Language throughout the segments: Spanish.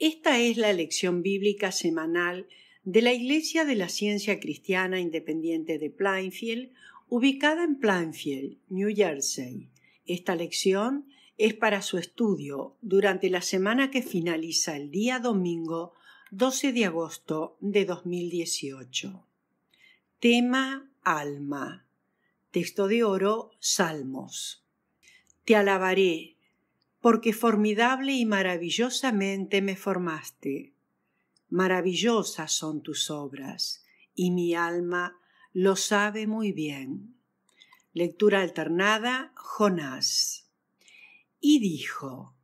Esta es la lección bíblica semanal de la Iglesia de la Ciencia Cristiana Independiente de Plainfield, ubicada en Plainfield, New Jersey. Esta lección es para su estudio durante la semana que finaliza el día domingo 12 de agosto de 2018. Tema Alma. Texto de oro Salmos. Te alabaré, porque formidable y maravillosamente me formaste. Maravillosas son tus obras, y mi alma lo sabe muy bien. Lectura alternada, Jonás. Y dijo,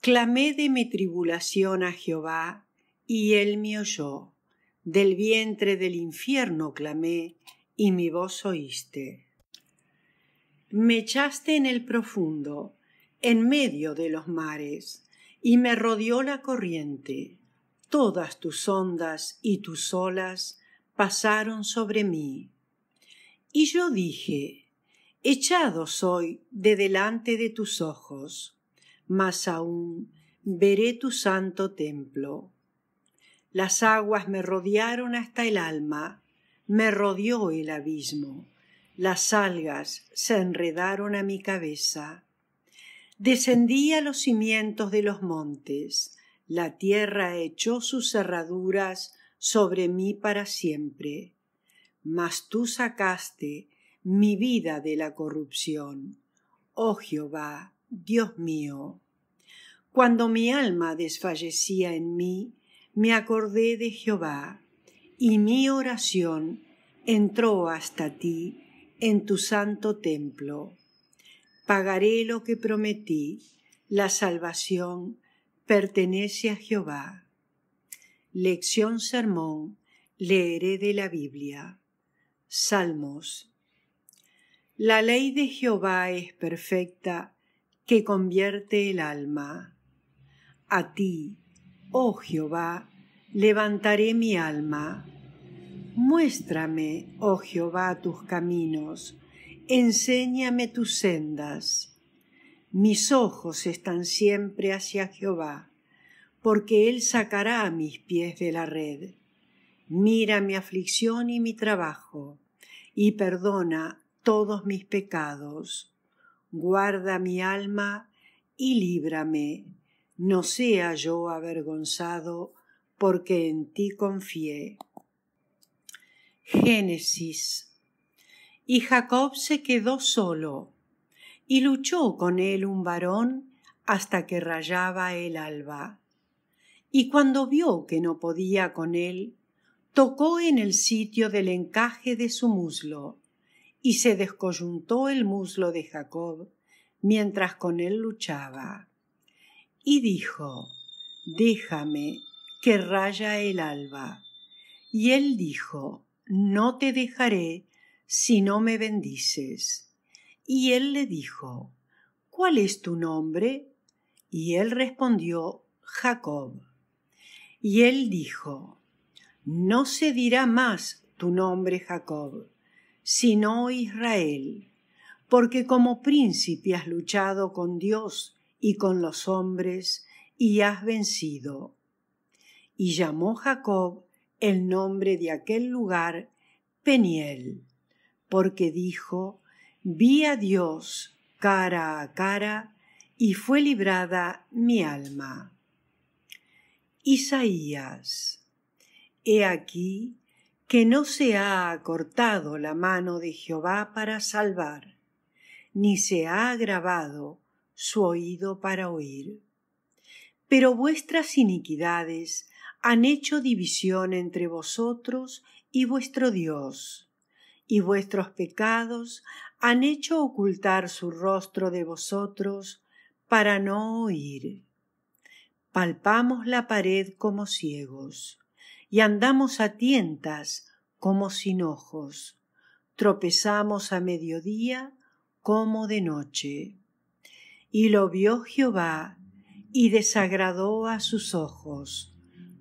Clamé de mi tribulación a Jehová, y él me oyó. Del vientre del infierno clamé, y mi voz oíste. Me echaste en el profundo, en medio de los mares, y me rodeó la corriente. Todas tus ondas y tus olas pasaron sobre mí. Y yo dije, Echado soy de delante de tus ojos, mas aún veré tu santo templo. Las aguas me rodearon hasta el alma, me rodeó el abismo, las algas se enredaron a mi cabeza Descendí a los cimientos de los montes, la tierra echó sus cerraduras sobre mí para siempre. Mas tú sacaste mi vida de la corrupción. Oh Jehová, Dios mío. Cuando mi alma desfallecía en mí, me acordé de Jehová, y mi oración entró hasta ti en tu santo templo pagaré lo que prometí, la salvación pertenece a Jehová. Lección Sermón, leeré de la Biblia. Salmos. La ley de Jehová es perfecta, que convierte el alma. A ti, oh Jehová, levantaré mi alma. Muéstrame, oh Jehová, tus caminos Enséñame tus sendas. Mis ojos están siempre hacia Jehová, porque Él sacará a mis pies de la red. Mira mi aflicción y mi trabajo, y perdona todos mis pecados. Guarda mi alma y líbrame. No sea yo avergonzado, porque en ti confié. Génesis y Jacob se quedó solo, y luchó con él un varón hasta que rayaba el alba. Y cuando vio que no podía con él, tocó en el sitio del encaje de su muslo, y se descoyuntó el muslo de Jacob mientras con él luchaba. Y dijo, Déjame, que raya el alba. Y él dijo, No te dejaré si no me bendices. Y él le dijo, ¿Cuál es tu nombre? Y él respondió, Jacob. Y él dijo, No se dirá más tu nombre Jacob, sino Israel, porque como príncipe has luchado con Dios y con los hombres, y has vencido. Y llamó Jacob el nombre de aquel lugar Peniel porque dijo, vi a Dios cara a cara y fue librada mi alma. Isaías, he aquí que no se ha acortado la mano de Jehová para salvar, ni se ha agravado su oído para oír. Pero vuestras iniquidades han hecho división entre vosotros y vuestro Dios, y vuestros pecados han hecho ocultar su rostro de vosotros para no oír. Palpamos la pared como ciegos y andamos a tientas como sin ojos. Tropezamos a mediodía como de noche. Y lo vio Jehová y desagradó a sus ojos,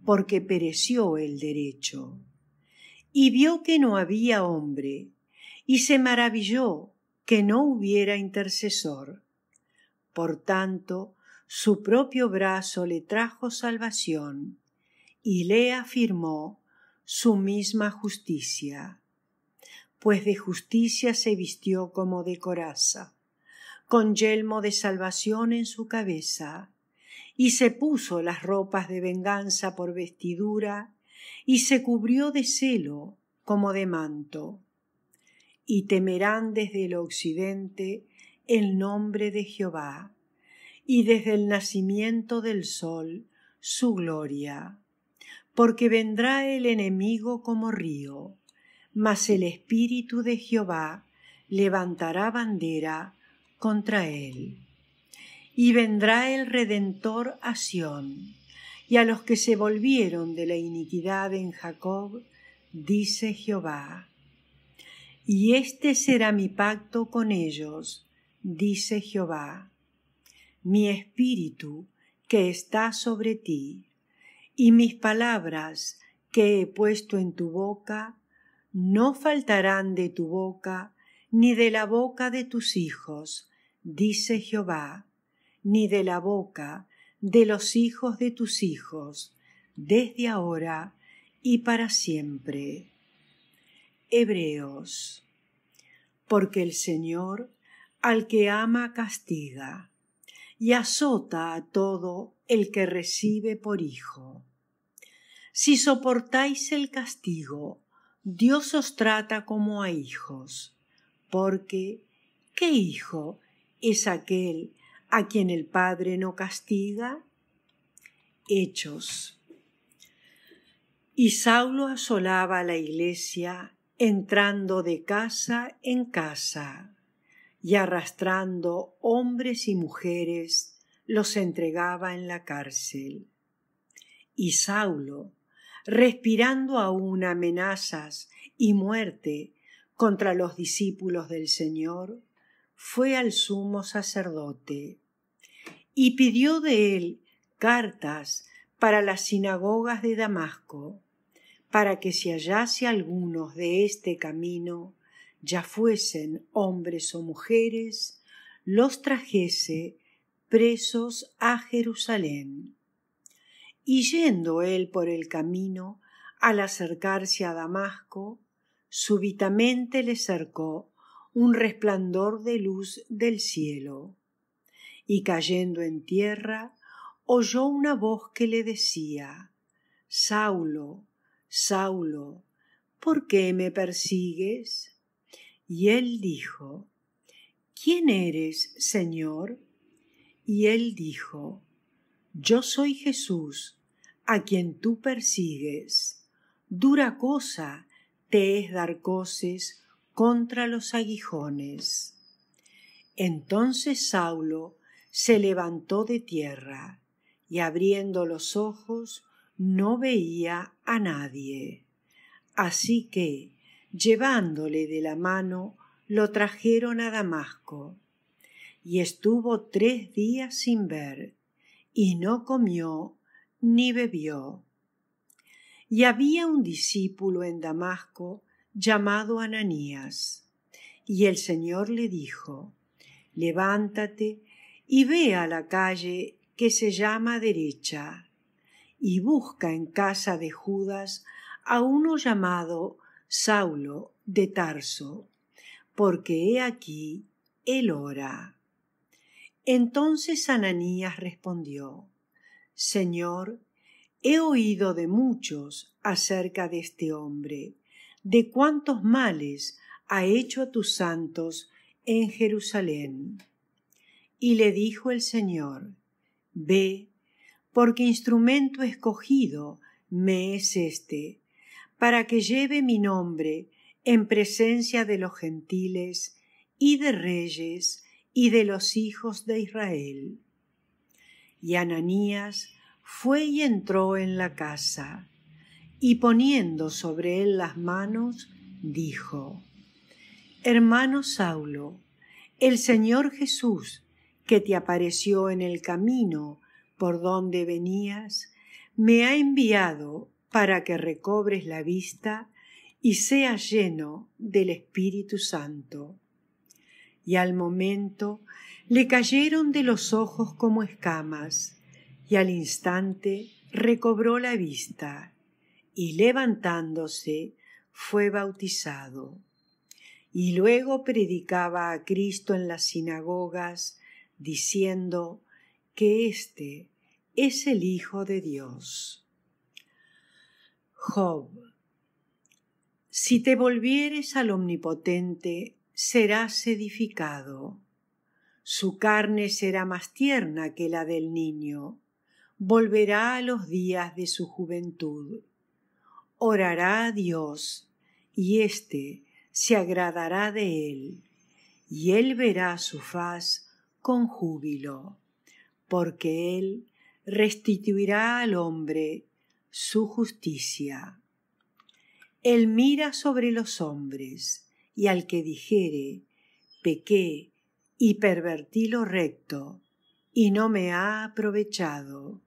porque pereció el derecho y vio que no había hombre, y se maravilló que no hubiera intercesor. Por tanto, su propio brazo le trajo salvación y le afirmó su misma justicia, pues de justicia se vistió como de coraza, con yelmo de salvación en su cabeza, y se puso las ropas de venganza por vestidura y se cubrió de celo como de manto. Y temerán desde el occidente el nombre de Jehová, y desde el nacimiento del sol su gloria, porque vendrá el enemigo como río, mas el Espíritu de Jehová levantará bandera contra él. Y vendrá el Redentor a Sión y a los que se volvieron de la iniquidad en Jacob, dice Jehová. Y este será mi pacto con ellos, dice Jehová. Mi espíritu que está sobre ti, y mis palabras que he puesto en tu boca, no faltarán de tu boca, ni de la boca de tus hijos, dice Jehová, ni de la boca de los hijos de tus hijos, desde ahora y para siempre. Hebreos. Porque el Señor al que ama castiga y azota a todo el que recibe por hijo. Si soportáis el castigo, Dios os trata como a hijos, porque ¿qué hijo es aquel a quien el Padre no castiga? Hechos. Y Saulo asolaba la iglesia, entrando de casa en casa, y arrastrando hombres y mujeres, los entregaba en la cárcel. Y Saulo, respirando aún amenazas y muerte contra los discípulos del Señor, fue al sumo sacerdote y pidió de él cartas para las sinagogas de Damasco, para que si hallase algunos de este camino, ya fuesen hombres o mujeres, los trajese presos a Jerusalén. Y yendo él por el camino, al acercarse a Damasco, súbitamente le cercó un resplandor de luz del cielo y cayendo en tierra, oyó una voz que le decía Saulo, Saulo, ¿por qué me persigues? Y él dijo ¿Quién eres, Señor? Y él dijo Yo soy Jesús, a quien tú persigues. Dura cosa te es dar coces contra los aguijones. Entonces Saulo se levantó de tierra y abriendo los ojos no veía a nadie. Así que, llevándole de la mano, lo trajeron a Damasco. Y estuvo tres días sin ver, y no comió ni bebió. Y había un discípulo en Damasco llamado Ananías. Y el Señor le dijo, Levántate, y ve a la calle que se llama derecha y busca en casa de Judas a uno llamado Saulo de Tarso, porque he aquí él ora. Entonces Ananías respondió Señor, he oído de muchos acerca de este hombre, de cuántos males ha hecho a tus santos en Jerusalén. Y le dijo el Señor, Ve, porque instrumento escogido me es este, para que lleve mi nombre en presencia de los gentiles y de reyes y de los hijos de Israel. Y Ananías fue y entró en la casa, y poniendo sobre él las manos, dijo, Hermano Saulo, el Señor Jesús, que te apareció en el camino por donde venías, me ha enviado para que recobres la vista y seas lleno del Espíritu Santo. Y al momento le cayeron de los ojos como escamas, y al instante recobró la vista, y levantándose fue bautizado. Y luego predicaba a Cristo en las sinagogas, diciendo que este es el Hijo de Dios. Job, si te volvieres al Omnipotente, serás edificado. Su carne será más tierna que la del niño. Volverá a los días de su juventud. Orará a Dios, y éste se agradará de él, y él verá su faz con júbilo, porque Él restituirá al hombre su justicia. Él mira sobre los hombres, y al que dijere, pequé y pervertí lo recto, y no me ha aprovechado.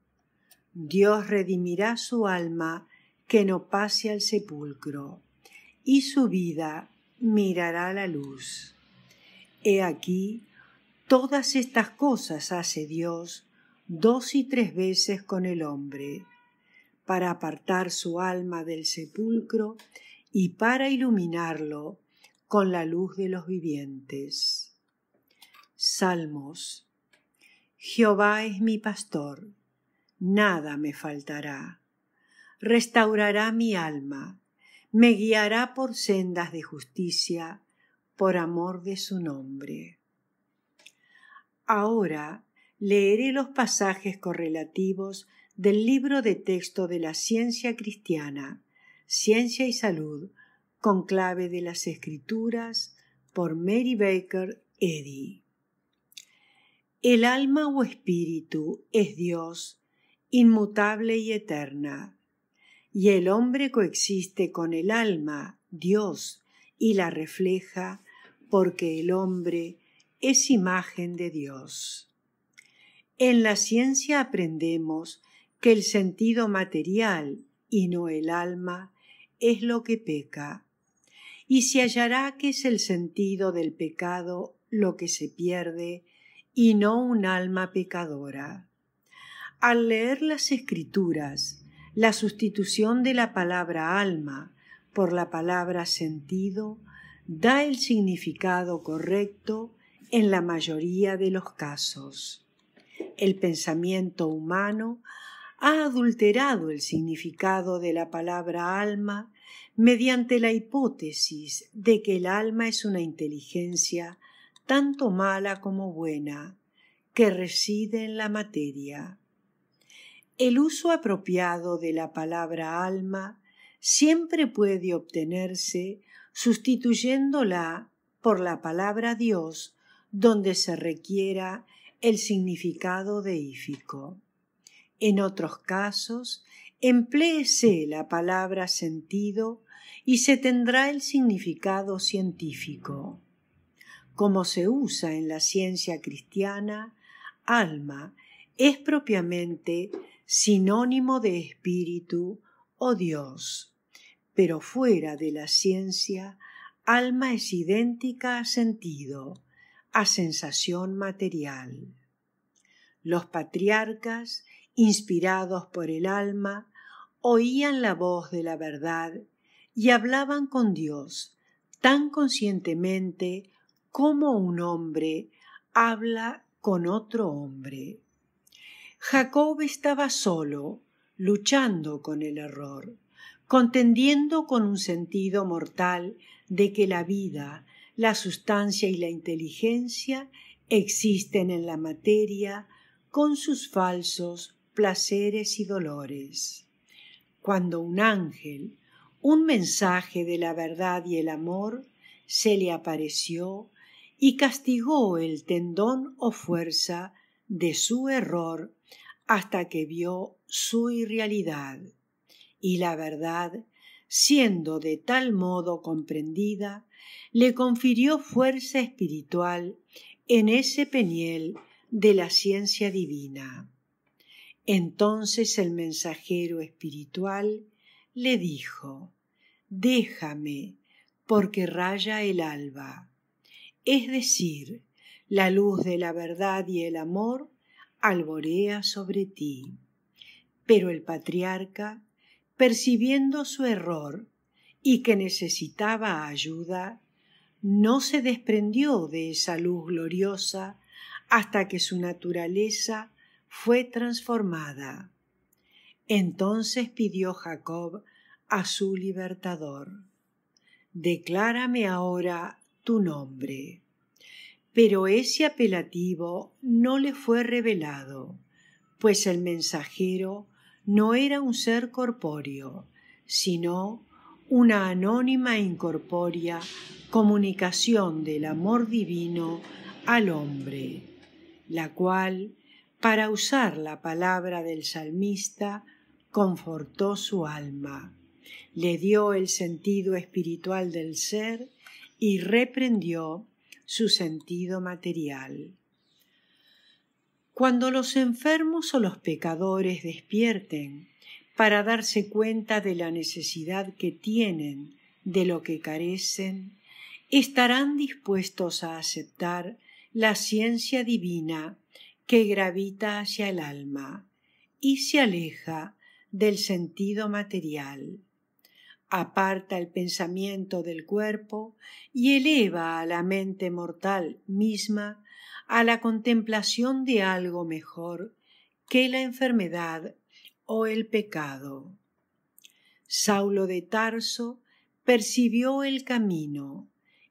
Dios redimirá su alma que no pase al sepulcro, y su vida mirará la luz. He aquí Todas estas cosas hace Dios dos y tres veces con el hombre, para apartar su alma del sepulcro y para iluminarlo con la luz de los vivientes. Salmos. Jehová es mi pastor, nada me faltará. Restaurará mi alma, me guiará por sendas de justicia, por amor de su nombre. Ahora leeré los pasajes correlativos del libro de texto de la ciencia cristiana, Ciencia y Salud, con clave de las Escrituras, por Mary Baker Eddy. El alma o espíritu es Dios, inmutable y eterna, y el hombre coexiste con el alma, Dios, y la refleja, porque el hombre es imagen de Dios. En la ciencia aprendemos que el sentido material y no el alma es lo que peca, y se hallará que es el sentido del pecado lo que se pierde y no un alma pecadora. Al leer las escrituras, la sustitución de la palabra alma por la palabra sentido da el significado correcto en la mayoría de los casos. El pensamiento humano ha adulterado el significado de la palabra alma mediante la hipótesis de que el alma es una inteligencia tanto mala como buena, que reside en la materia. El uso apropiado de la palabra alma siempre puede obtenerse sustituyéndola por la palabra Dios donde se requiera el significado deífico. En otros casos, empléese la palabra sentido y se tendrá el significado científico. Como se usa en la ciencia cristiana, alma es propiamente sinónimo de espíritu o Dios, pero fuera de la ciencia, alma es idéntica a sentido, a sensación material. Los patriarcas, inspirados por el alma, oían la voz de la verdad y hablaban con Dios tan conscientemente como un hombre habla con otro hombre. Jacob estaba solo, luchando con el error, contendiendo con un sentido mortal de que la vida la sustancia y la inteligencia existen en la materia con sus falsos placeres y dolores. Cuando un ángel, un mensaje de la verdad y el amor, se le apareció y castigó el tendón o fuerza de su error hasta que vio su irrealidad y la verdad, siendo de tal modo comprendida le confirió fuerza espiritual en ese peniel de la ciencia divina. Entonces el mensajero espiritual le dijo Déjame, porque raya el alba, es decir, la luz de la verdad y el amor alborea sobre ti. Pero el patriarca, percibiendo su error, y que necesitaba ayuda, no se desprendió de esa luz gloriosa hasta que su naturaleza fue transformada. Entonces pidió Jacob a su libertador, Declárame ahora tu nombre. Pero ese apelativo no le fue revelado, pues el mensajero no era un ser corpóreo, sino una anónima e incorpórea comunicación del amor divino al hombre, la cual, para usar la palabra del salmista, confortó su alma, le dio el sentido espiritual del ser y reprendió su sentido material. Cuando los enfermos o los pecadores despierten, para darse cuenta de la necesidad que tienen, de lo que carecen, estarán dispuestos a aceptar la ciencia divina que gravita hacia el alma y se aleja del sentido material. Aparta el pensamiento del cuerpo y eleva a la mente mortal misma a la contemplación de algo mejor que la enfermedad el pecado. Saulo de Tarso percibió el camino,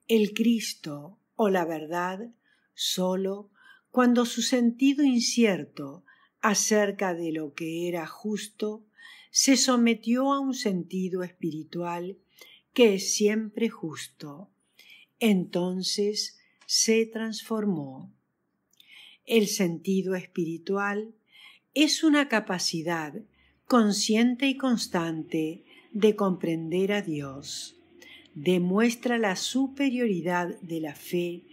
el Cristo o la verdad, solo cuando su sentido incierto acerca de lo que era justo se sometió a un sentido espiritual que es siempre justo. Entonces se transformó. El sentido espiritual es una capacidad consciente y constante de comprender a Dios. Demuestra la superioridad de la fe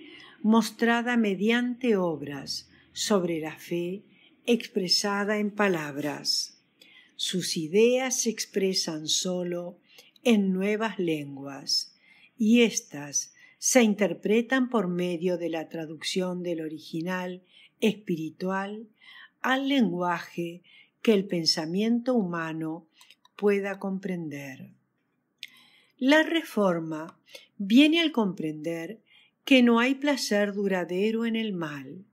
mostrada mediante obras sobre la fe expresada en palabras. Sus ideas se expresan sólo en nuevas lenguas y éstas se interpretan por medio de la traducción del original espiritual al lenguaje que el pensamiento humano pueda comprender. La reforma viene al comprender que no hay placer duradero en el mal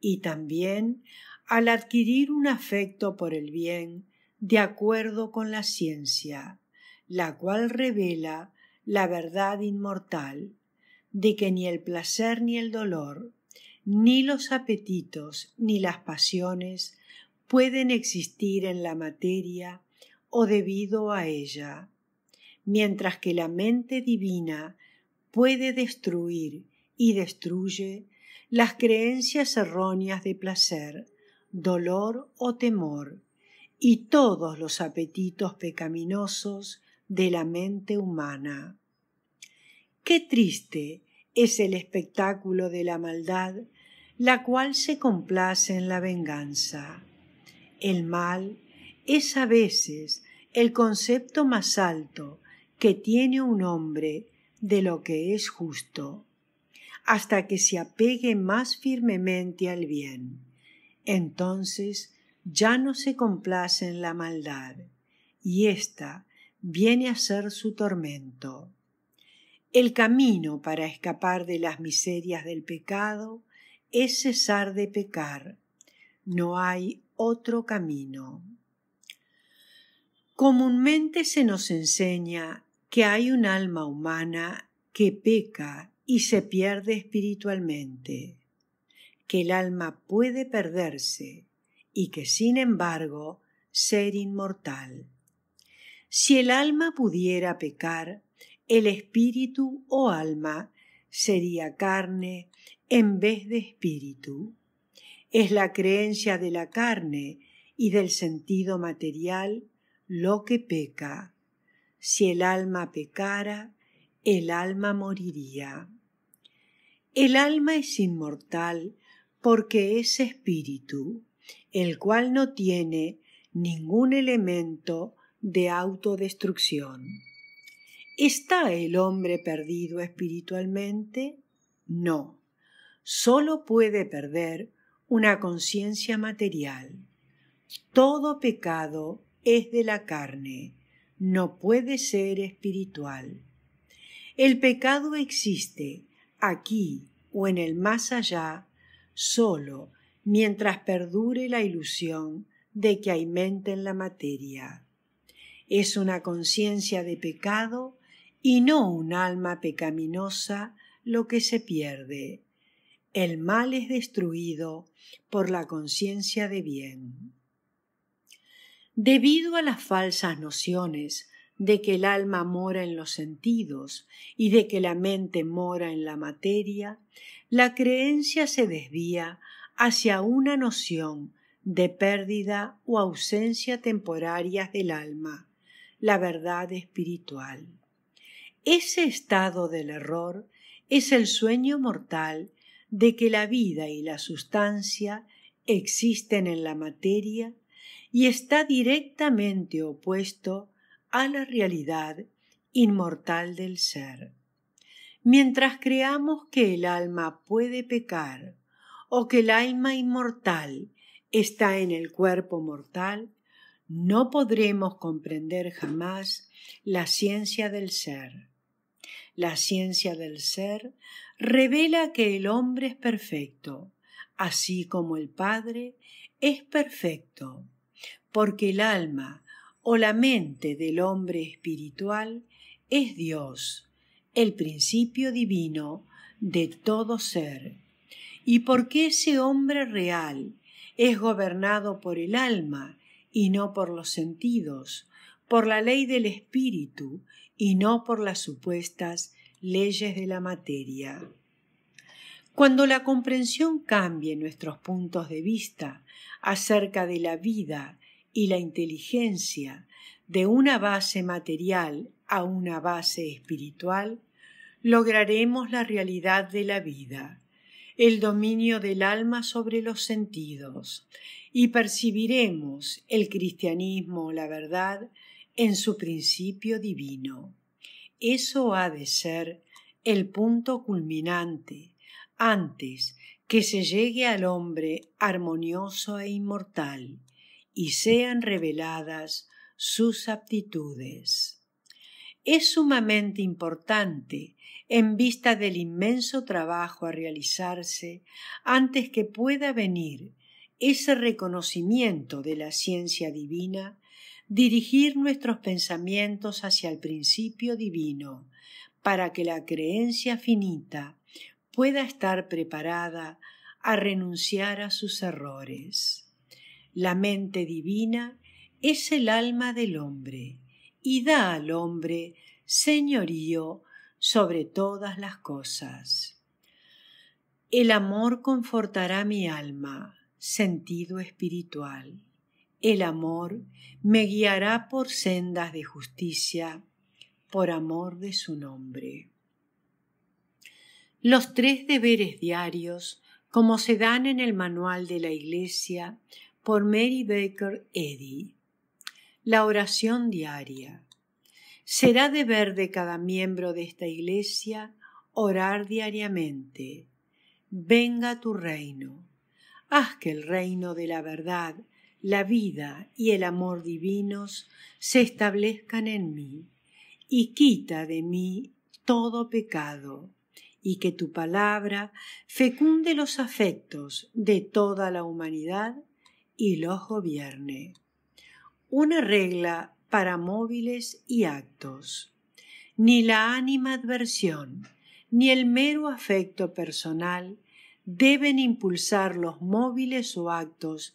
y también al adquirir un afecto por el bien de acuerdo con la ciencia, la cual revela la verdad inmortal de que ni el placer ni el dolor ni los apetitos ni las pasiones pueden existir en la materia o debido a ella, mientras que la mente divina puede destruir y destruye las creencias erróneas de placer, dolor o temor, y todos los apetitos pecaminosos de la mente humana. Qué triste es el espectáculo de la maldad la cual se complace en la venganza. El mal es a veces el concepto más alto que tiene un hombre de lo que es justo, hasta que se apegue más firmemente al bien. Entonces ya no se complace en la maldad, y ésta viene a ser su tormento. El camino para escapar de las miserias del pecado es cesar de pecar. No hay otro camino. Comúnmente se nos enseña que hay un alma humana que peca y se pierde espiritualmente, que el alma puede perderse y que sin embargo ser inmortal. Si el alma pudiera pecar, el espíritu o alma sería carne, en vez de espíritu. Es la creencia de la carne y del sentido material lo que peca. Si el alma pecara, el alma moriría. El alma es inmortal porque es espíritu, el cual no tiene ningún elemento de autodestrucción. ¿Está el hombre perdido espiritualmente? No solo puede perder una conciencia material. Todo pecado es de la carne, no puede ser espiritual. El pecado existe aquí o en el más allá solo mientras perdure la ilusión de que hay mente en la materia. Es una conciencia de pecado y no un alma pecaminosa lo que se pierde el mal es destruido por la conciencia de bien. Debido a las falsas nociones de que el alma mora en los sentidos y de que la mente mora en la materia, la creencia se desvía hacia una noción de pérdida o ausencia temporarias del alma, la verdad espiritual. Ese estado del error es el sueño mortal de que la vida y la sustancia existen en la materia y está directamente opuesto a la realidad inmortal del ser. Mientras creamos que el alma puede pecar o que el alma inmortal está en el cuerpo mortal, no podremos comprender jamás la ciencia del ser. La ciencia del ser revela que el hombre es perfecto, así como el Padre es perfecto, porque el alma o la mente del hombre espiritual es Dios, el principio divino de todo ser. Y porque ese hombre real es gobernado por el alma y no por los sentidos, por la ley del espíritu y no por las supuestas leyes de la materia. Cuando la comprensión cambie nuestros puntos de vista acerca de la vida y la inteligencia de una base material a una base espiritual, lograremos la realidad de la vida, el dominio del alma sobre los sentidos, y percibiremos el cristianismo, la verdad, en su principio divino. Eso ha de ser el punto culminante antes que se llegue al hombre armonioso e inmortal y sean reveladas sus aptitudes. Es sumamente importante en vista del inmenso trabajo a realizarse antes que pueda venir ese reconocimiento de la ciencia divina dirigir nuestros pensamientos hacia el principio divino, para que la creencia finita pueda estar preparada a renunciar a sus errores. La mente divina es el alma del hombre y da al hombre señorío sobre todas las cosas. El amor confortará mi alma, sentido espiritual. El amor me guiará por sendas de justicia, por amor de su nombre. Los tres deberes diarios, como se dan en el manual de la Iglesia, por Mary Baker Eddy. La oración diaria. Será deber de cada miembro de esta Iglesia orar diariamente. Venga tu reino. Haz que el reino de la verdad la vida y el amor divinos se establezcan en mí, y quita de mí todo pecado, y que tu palabra fecunde los afectos de toda la humanidad y los gobierne. Una regla para móviles y actos. Ni la ánima adversión, ni el mero afecto personal deben impulsar los móviles o actos